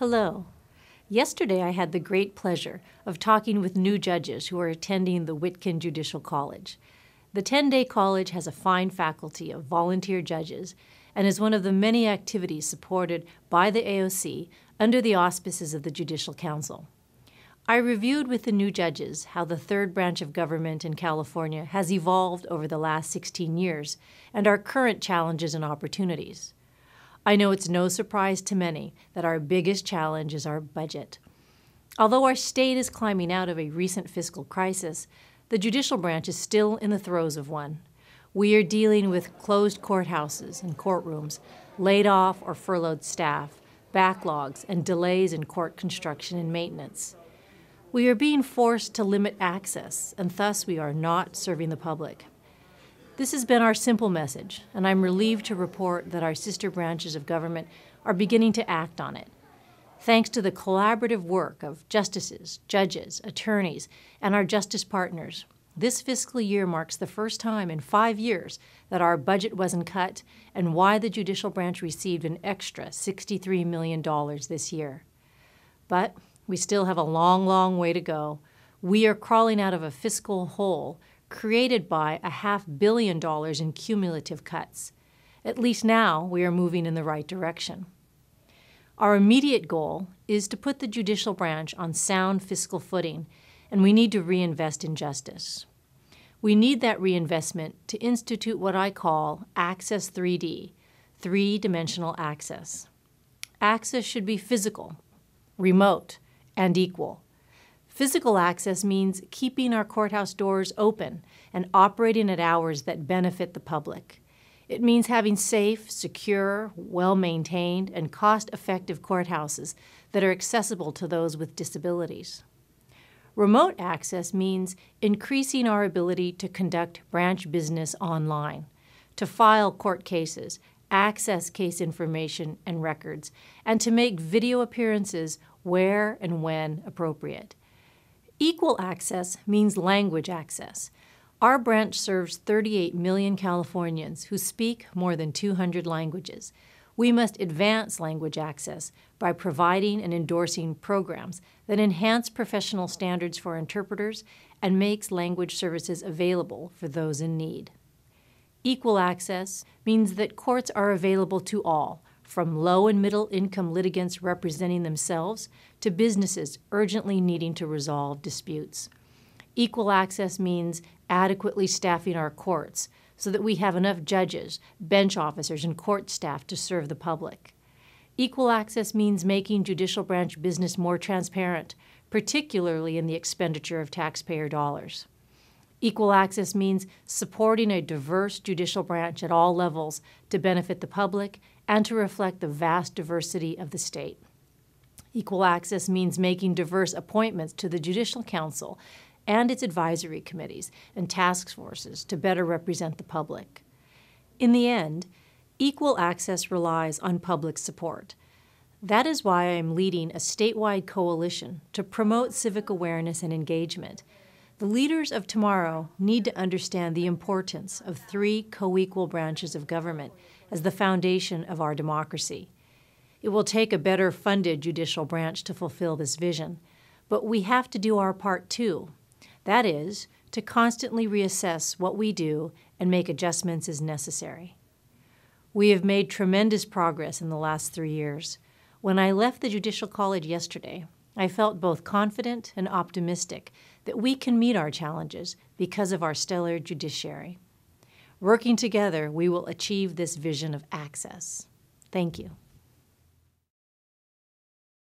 Hello. Yesterday, I had the great pleasure of talking with new judges who are attending the Witkin Judicial College. The 10 day college has a fine faculty of volunteer judges and is one of the many activities supported by the AOC under the auspices of the Judicial Council. I reviewed with the new judges how the third branch of government in California has evolved over the last 16 years and our current challenges and opportunities. I know it's no surprise to many that our biggest challenge is our budget. Although our state is climbing out of a recent fiscal crisis, the judicial branch is still in the throes of one. We are dealing with closed courthouses and courtrooms, laid off or furloughed staff, backlogs, and delays in court construction and maintenance. We are being forced to limit access, and thus we are not serving the public. This has been our simple message, and I'm relieved to report that our sister branches of government are beginning to act on it. Thanks to the collaborative work of justices, judges, attorneys, and our justice partners, this fiscal year marks the first time in five years that our budget wasn't cut and why the judicial branch received an extra $63 million this year. But we still have a long, long way to go. We are crawling out of a fiscal hole created by a half billion dollars in cumulative cuts. At least now we are moving in the right direction. Our immediate goal is to put the judicial branch on sound fiscal footing, and we need to reinvest in justice. We need that reinvestment to institute what I call Access 3D, three dimensional access. Access should be physical, remote, and equal. Physical access means keeping our courthouse doors open and operating at hours that benefit the public. It means having safe, secure, well maintained, and cost effective courthouses that are accessible to those with disabilities. Remote access means increasing our ability to conduct branch business online, to file court cases, access case information and records, and to make video appearances where and when appropriate. Equal access means language access. Our branch serves 38 million Californians who speak more than 200 languages. We must advance language access by providing and endorsing programs that enhance professional standards for interpreters and makes language services available for those in need. Equal access means that courts are available to all, from low and middle income litigants representing themselves to businesses urgently needing to resolve disputes. Equal access means adequately staffing our courts so that we have enough judges, bench officers, and court staff to serve the public. Equal access means making judicial branch business more transparent, particularly in the expenditure of taxpayer dollars. Equal access means supporting a diverse judicial branch at all levels to benefit the public and to reflect the vast diversity of the state. Equal access means making diverse appointments to the Judicial Council and its advisory committees and task forces to better represent the public. In the end, equal access relies on public support. That is why I am leading a statewide coalition to promote civic awareness and engagement the leaders of tomorrow need to understand the importance of three co equal branches of government as the foundation of our democracy. It will take a better funded judicial branch to fulfill this vision, but we have to do our part too. That is, to constantly reassess what we do and make adjustments as necessary. We have made tremendous progress in the last three years. When I left the Judicial College yesterday, I felt both confident and optimistic that we can meet our challenges because of our stellar judiciary. Working together, we will achieve this vision of access. Thank you.